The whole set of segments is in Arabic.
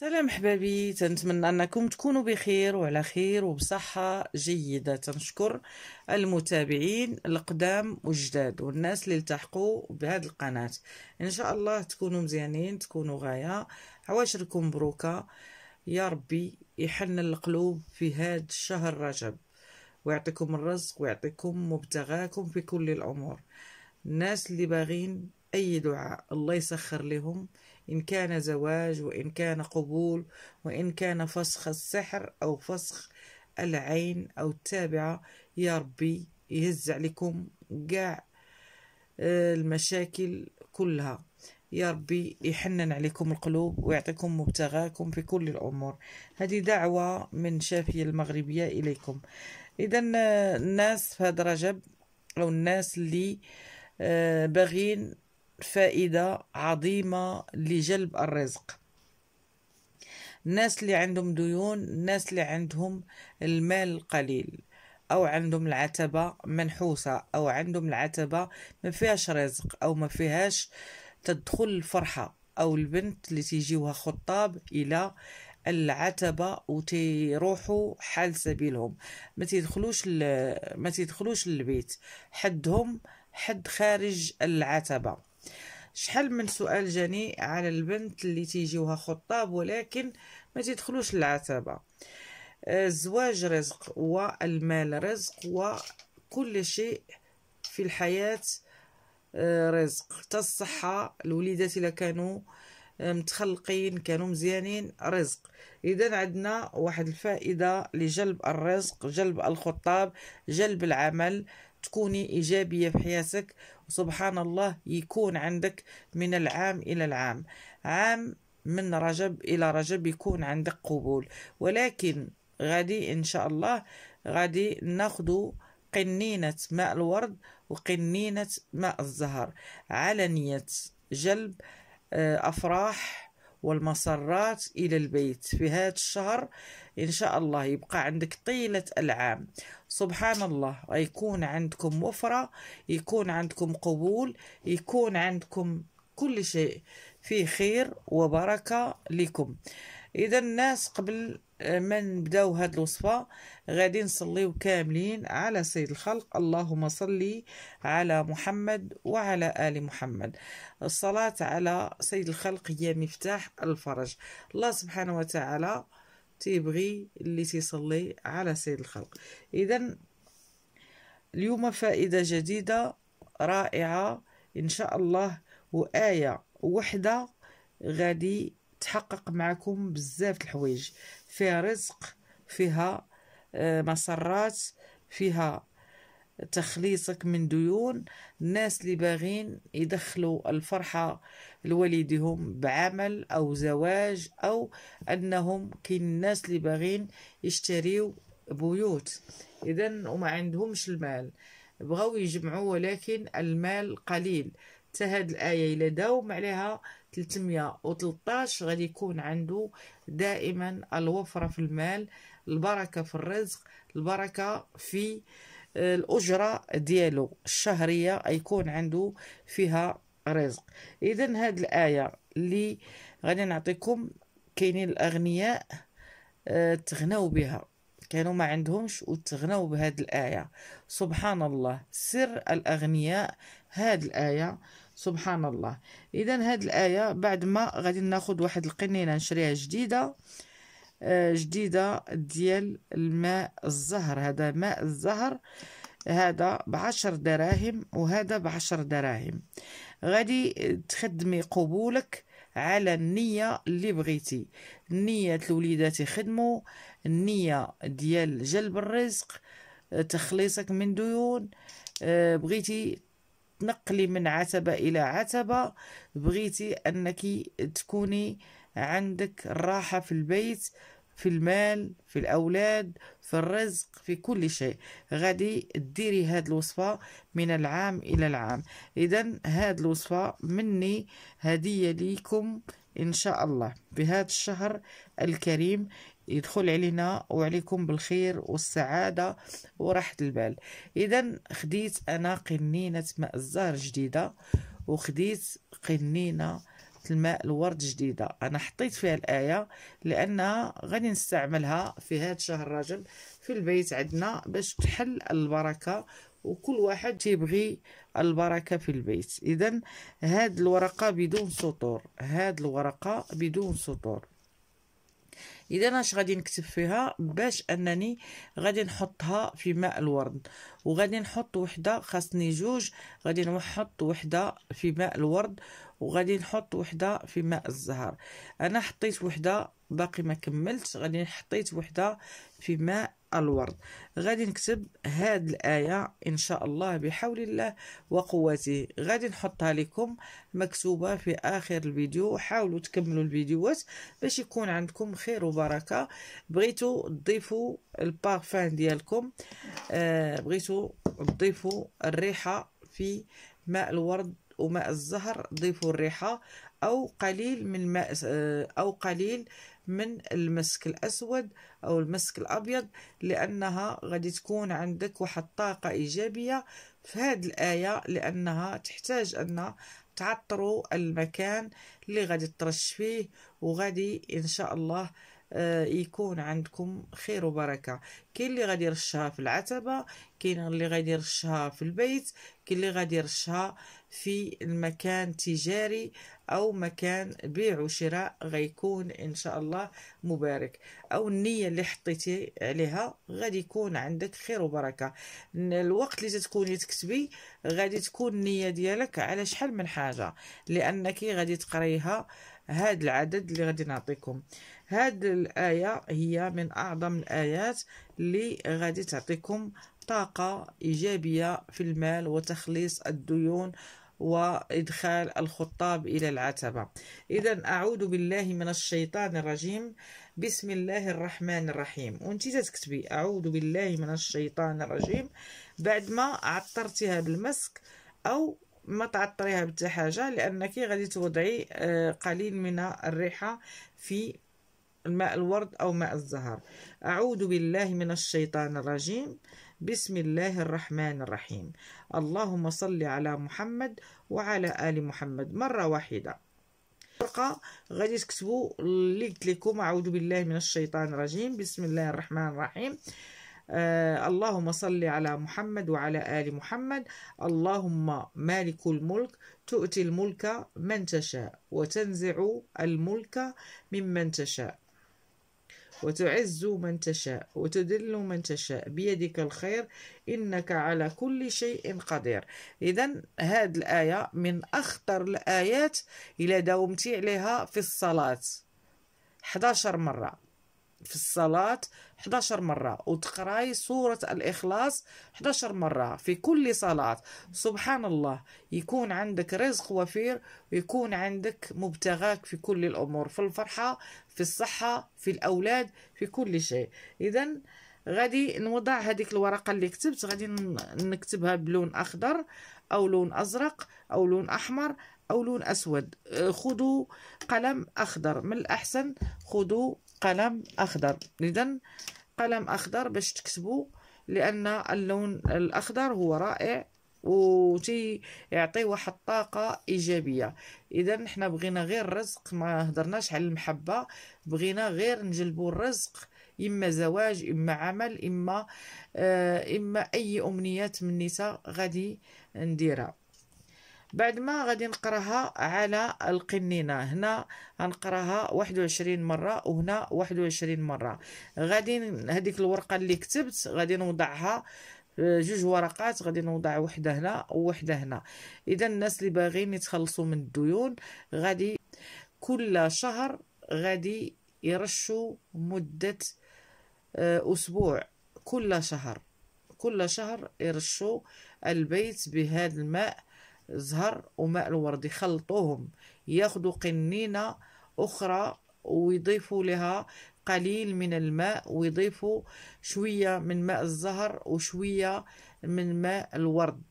سلام حبابي تنتمنى انكم تكونوا بخير وعلى خير وبصحه جيده تنشكر المتابعين القدام والجداد والناس اللي التحقوا بهذه القناه ان شاء الله تكونوا مزيانين تكونوا غايه عواشركم مبروكه يا ربي يحن القلوب في هذا الشهر رجب ويعطيكم الرزق ويعطيكم مبتغاكم في كل الامور الناس اللي باغين اي دعاء الله يسخر لهم إن كان زواج وإن كان قبول وإن كان فسخ السحر أو فسخ العين أو التابعة يا ربي يهز عليكم كاع آه، المشاكل كلها يا ربي يحنن عليكم القلوب ويعطيكم مبتغاكم في كل الأمور هذه دعوة من شافية المغربية إليكم إذا آه، الناس في هذا رجب أو الناس اللي آه، باغيين فائدة عظيمة لجلب الرزق الناس اللي عندهم ديون الناس اللي عندهم المال القليل او عندهم العتبة منحوسة او عندهم العتبة ما فيهاش رزق او ما فيهاش تدخل الفرحة او البنت اللي تيجيوها خطاب الى العتبة وتيروحوا حال سبيلهم ما تيدخلوش ما تيدخلوش للبيت حدهم حد خارج العتبة شحال من سؤال جاني على البنت اللي تيجيوها خطاب ولكن ما تيدخلوش العتبه الزواج آه، رزق والمال رزق وكل شيء في الحياه آه، رزق حتى الصحه الوليدات الا كانوا آه، متخلقين كانوا مزيانين رزق اذا عندنا واحد الفائده لجلب الرزق جلب الخطاب جلب العمل تكوني إيجابية في حياتك وسبحان الله يكون عندك من العام إلى العام عام من رجب إلى رجب يكون عندك قبول ولكن غادي إن شاء الله غادي ناخدو قنينة ماء الورد وقنينة ماء الزهر على نية جلب آه، أفراح والمسرات إلى البيت في هذا الشهر إن شاء الله يبقى عندك طيلة العام سبحان الله يكون عندكم وفرة يكون عندكم قبول يكون عندكم كل شيء فيه خير وبركة لكم اذا الناس قبل آه، ما نبداو هاد الوصفه غادي نصليو كاملين على سيد الخلق اللهم صل على محمد وعلى ال محمد الصلاه على سيد الخلق هي مفتاح الفرج الله سبحانه وتعالى تيبغي اللي تيصلي على سيد الخلق اذا اليوم فائده جديده رائعه ان شاء الله وايه وحده غادي تحقق معكم بزاف الحوايج فيها رزق فيها آه، مسرات فيها تخليصك من ديون الناس اللي باغين يدخلوا الفرحة لوالديهم بعمل أو زواج أو أنهم كاين الناس اللي باغين يشتريو بيوت إذا وما عندهمش المال بغاو يجمعوا ولكن المال قليل حتى هاد الايه الا داوم عليها 313 غادي يكون عنده دائما الوفره في المال البركه في الرزق البركه في آه، الاجره ديالو الشهريه يكون عنده فيها رزق اذا هاد الايه اللي غادي نعطيكم كاينين الاغنياء آه، تغنوا بها كانوا ما عندهمش وتغنوا بهاد الآية سبحان الله سر الأغنياء هاد الآية سبحان الله اذا هاد الايه بعد ما غادي ناخذ واحد القنينه نشريها جديده آه، جديده ديال الماء الزهر هذا ماء الزهر هذا بعشر دراهم وهذا بعشر دراهم غادي تخدمي قبولك على النية اللي بغيتي نيه الوليدات يخدموا النية ديال جلب الرزق آه، تخليصك من ديون آه، بغيتي تنقلي من عتبة إلى عتبة بغيتي أنك تكوني عندك الراحة في البيت في المال في الأولاد في الرزق في كل شيء غادي ديري هاد الوصفة من العام إلى العام إذا هاد الوصفة مني هدية ليكم إن شاء الله بهذا الشهر الكريم يدخل علينا وعليكم بالخير والسعادة وراحة البال إذا خديت أنا قنينة ماء الزهر جديدة وخديت قنينة الماء الورد جديدة أنا حطيت فيها الآية لأنها غادي نستعملها في هذا الشهر الرجل في البيت عندنا باش تحل البركة وكل واحد تيبغي البركة في البيت إذا هاد الورقة بدون سطور هاد الورقة بدون سطور اذا اش غادي نكتب فيها باش انني غادي نحطها في ماء الورد وغادي نحط وحده خاصني جوج غادي نحط وحده في ماء الورد وغادي نحط وحده في ماء الزهر انا حطيت وحده باقي ما كملتش غادي حطيت وحده في ماء الورد غادي نكتب هاد الآية إن شاء الله بحول الله وقوته غادي نحطها لكم مكتوبة في آخر الفيديو حاولوا تكملوا الفيديوهات باش يكون عندكم خير وبركة بغيتوا تضيفوا البارفان ديالكم آه بغيتوا تضيفوا الريحة في ماء الورد وماء الزهر ضيفوا الريحة أو قليل من الماء آه، أو قليل من المسك الأسود أو المسك الأبيض لأنها غادي تكون عندك واحد الطاقة إيجابية في هذه الآية لأنها تحتاج أن تعطروا المكان اللي غادي ترش فيه وغادي إن شاء الله آه، يكون عندكم خير وبركه كاين اللي غادي يرشها في العتبه كاين اللي غادي يرشها في البيت كاين اللي غادي يرشها في المكان تجاري أو مكان بيع وشراء غيكون إن شاء الله مبارك أو النية اللي حطيتي عليها غادي يكون عندك خير وبركة الوقت اللي تكوني تكتبي غادي تكون النية ديالك على شحال من حاجة لأنك غادي تقريها هاد العدد اللي غادي نعطيكم هذه الآية هي من أعظم الآيات اللي غادي تعطيكم طاقة إيجابية في المال وتخليص الديون وإدخال الخطاب إلى العتبة إذا أعوذ بالله من الشيطان الرجيم بسم الله الرحمن الرحيم وانت تكتبي أعوذ بالله من الشيطان الرجيم بعد ما عطرتها بالمسك أو ما تعطريها بتحاجة حاجه لانك غادي توضعي آه، قليل من الريحه في ماء الورد أو ماء الزهر أعوذ بالله من الشيطان الرجيم بسم الله الرحمن الرحيم اللهم صل على محمد وعلى آل محمد مرة واحدة ورقة غادي تكتبوا اللي قلت لكم أعوذ بالله من الشيطان الرجيم بسم الله الرحمن الرحيم آه اللهم صل على محمد وعلى آل محمد اللهم مالك الملك تؤتي الملك من تشاء وتنزع الملك ممن تشاء وتعز من تشاء وتدل من تشاء بيدك الخير إنك على كل شيء قدير إذا هذه الآية من أخطر الآيات إلى داومتي عليها في الصلاة 11 مرة في الصلاة 11 مرة وتقراي سورة الإخلاص 11 مرة في كل صلاة سبحان الله يكون عندك رزق وفير ويكون عندك مبتغاك في كل الأمور في الفرحة في الصحة في الأولاد في كل شيء إذا غادي نوضع هذيك الورقة اللي كتبت غادي نكتبها بلون أخضر أو لون أزرق أو لون أحمر أو لون أسود خذوا قلم أخضر من الأحسن خذوا قلم اخضر اذا قلم اخضر باش تكتبوا لان اللون الاخضر هو رائع وتي يعطي واحد الطاقة إيجابية إذا نحنا بغينا غير الرزق ما هضرناش على المحبة بغينا غير نجلبوا الرزق إما زواج إما عمل إما آه إما أي أمنيات من النساء غادي نديرها بعد ما غادي نقراها على القنينة هنا غنقراها واحد وعشرين مرة وهنا واحد وعشرين مرة غادي هذيك الورقة اللي كتبت غادي نوضعها آه، جوج ورقات غادي نوضع وحده هنا ووحده هنا اذا الناس اللي باغيين يتخلصوا من الديون غادي كل شهر غادي يرشوا مده آه، اسبوع كل شهر كل شهر يرشوا البيت بهذا الماء زهر وماء الورد يخلطوهم ياخذوا قنينة أخرى ويضيفوا لها قليل من الماء ويضيفوا شوية من ماء الزهر وشوية من ماء الورد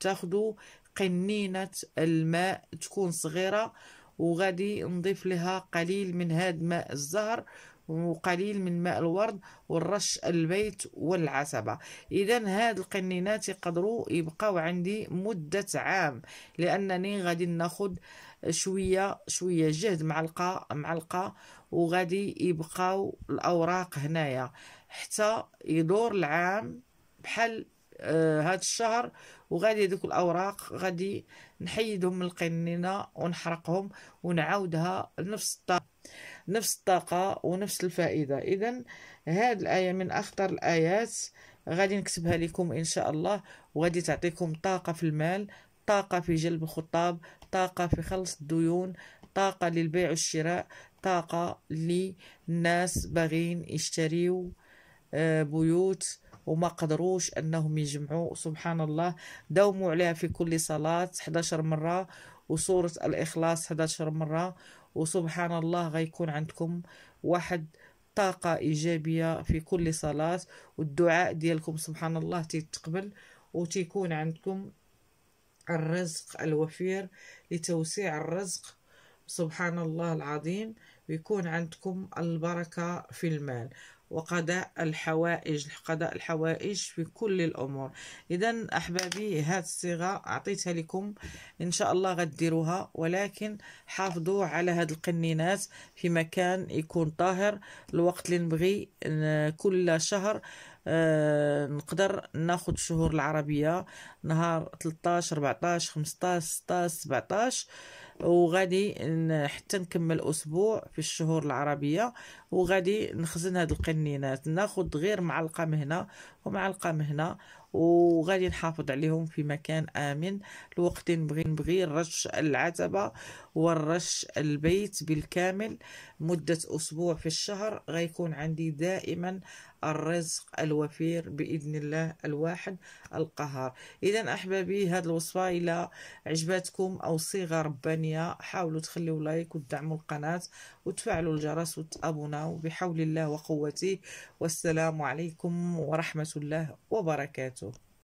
تاخذوا قنينة الماء تكون صغيرة وغادي نضيف لها قليل من هذا ماء الزهر وقليل من ماء الورد والرش البيت والعسبة إذا هاد القنينات يقدروا يبقاو عندي مدة عام لأنني غادي ناخد شوية شوية جهد معلقة معلقة وغادي يبقاو الأوراق هنايا حتى يدور العام بحال آه هاد الشهر وغادي دوك الاوراق غادي نحيدهم من القنينه ونحرقهم ونعاودها نفس الطريقه نفس الطاقة ونفس الفائدة إذا هذه الآية من أخطر الآيات غادي نكتبها لكم إن شاء الله وغادي تعطيكم طاقة في المال طاقة في جلب الخطاب طاقة في خلص الديون طاقة للبيع والشراء طاقة للناس باغين يشتريو آه، بيوت وما قدروش انهم يجمعوا سبحان الله داوموا عليها في كل صلاة 11 مرة وصوره الإخلاص 11 مرة وسبحان الله غيكون عندكم واحد طاقة إيجابية في كل صلاة والدعاء ديالكم سبحان الله تيتقبل وتيكون عندكم الرزق الوفير لتوسيع الرزق سبحان الله العظيم ويكون عندكم البركة في المال وقضاء الحوائج قضاء الحوائج في كل الأمور إذا أحبابي هذه الصيغة أعطيتها لكم إن شاء الله غديروها ولكن حافظوا على هذه القنينات في مكان يكون طاهر الوقت اللي نبغي كل شهر آه، نقدر ناخد شهور العربية نهار 13 14 15 16 17 وغادي حتى نكمل اسبوع في الشهور العربيه وغادي نخزن هاد القنينات ناخد غير معلقه من هنا ومعلقه من هنا وغادي نحافظ عليهم في مكان آمن الوقت نبغي نبغي رش العتبة ورش البيت بالكامل مدة أسبوع في الشهر غيكون عندي دائما الرزق الوفير بإذن الله الواحد القهار إذا أحبابي هذه الوصفة إلى عجبتكم أو صيغة ربانية حاولوا تخليوا لايك وتدعموا القناة وتفعلوا الجرس وتابوناو بحول الله وقوته والسلام عليكم ورحمة الله وبركاته